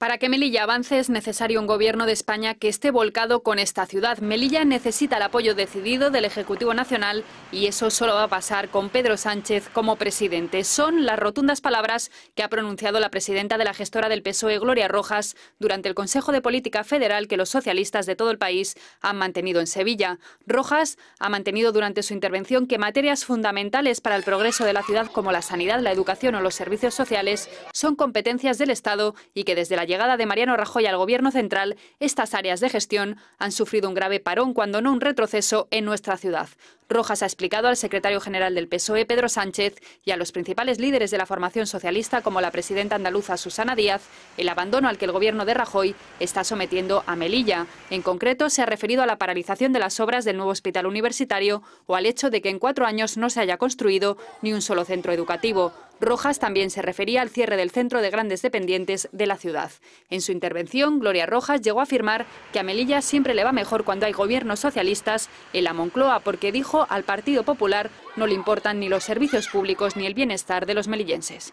Para que Melilla avance es necesario un gobierno de España que esté volcado con esta ciudad. Melilla necesita el apoyo decidido del Ejecutivo Nacional y eso solo va a pasar con Pedro Sánchez como presidente. Son las rotundas palabras que ha pronunciado la presidenta de la gestora del PSOE, Gloria Rojas, durante el Consejo de Política Federal que los socialistas de todo el país han mantenido en Sevilla. Rojas ha mantenido durante su intervención que materias fundamentales para el progreso de la ciudad como la sanidad, la educación o los servicios sociales son competencias del Estado y que desde la llegada de Mariano Rajoy al Gobierno central, estas áreas de gestión han sufrido un grave parón, cuando no un retroceso, en nuestra ciudad. Rojas ha explicado al secretario general del PSOE, Pedro Sánchez, y a los principales líderes de la formación socialista, como la presidenta andaluza Susana Díaz, el abandono al que el Gobierno de Rajoy está sometiendo a Melilla. En concreto, se ha referido a la paralización de las obras del nuevo hospital universitario o al hecho de que en cuatro años no se haya construido ni un solo centro educativo. Rojas también se refería al cierre del centro de grandes dependientes de la ciudad. En su intervención, Gloria Rojas llegó a afirmar que a Melilla siempre le va mejor cuando hay gobiernos socialistas en la Moncloa, porque dijo al Partido Popular no le importan ni los servicios públicos ni el bienestar de los melillenses.